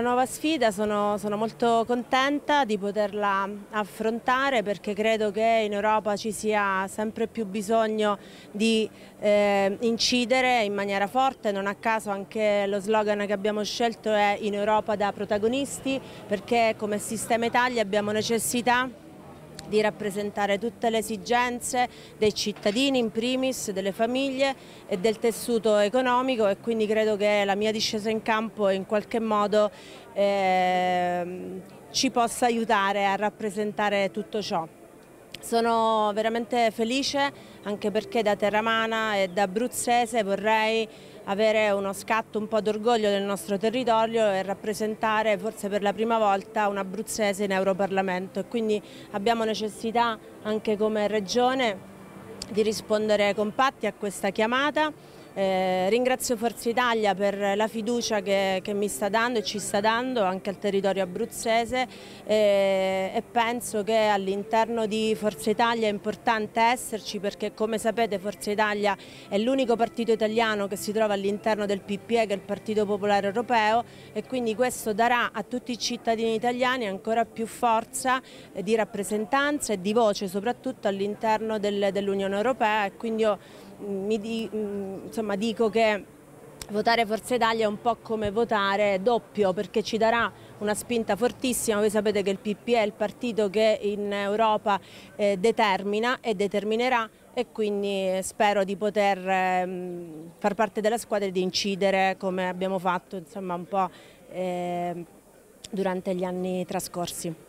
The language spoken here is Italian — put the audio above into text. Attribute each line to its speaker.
Speaker 1: una nuova sfida, sono, sono, molto contenta di poterla affrontare perché credo che in Europa ci sia sempre più bisogno di eh, incidere in maniera forte, non a caso anche lo slogan che abbiamo scelto è in Europa da protagonisti perché come Sistema Italia abbiamo necessità di rappresentare tutte le esigenze dei cittadini in primis, delle famiglie e del tessuto economico e quindi credo che la mia discesa in campo in qualche modo eh, ci possa aiutare a rappresentare tutto ciò. Sono veramente felice anche perché da terramana e da abruzzese vorrei avere uno scatto un po' d'orgoglio del nostro territorio e rappresentare forse per la prima volta un abruzzese in Europarlamento quindi abbiamo necessità anche come regione di rispondere compatti a questa chiamata eh, ringrazio Forza Italia per la fiducia che, che, mi sta dando e ci sta dando anche al territorio abruzzese eh, e penso che all'interno di Forza Italia è importante esserci perché come sapete Forza Italia è l'unico partito italiano che si trova all'interno del PPE che è il Partito Popolare Europeo e quindi questo darà a tutti i cittadini italiani ancora più forza eh, di rappresentanza e di voce soprattutto all'interno dell'Unione Europea e quindi io mi di, mm, insomma, dico che votare Forza Italia è un po' come votare doppio perché ci darà una spinta fortissima, voi sapete che il PPE è il partito che in Europa eh, determina e determinerà e quindi eh, spero di poter eh, far parte della squadra e di incidere come abbiamo fatto insomma, un po' eh, durante gli anni trascorsi.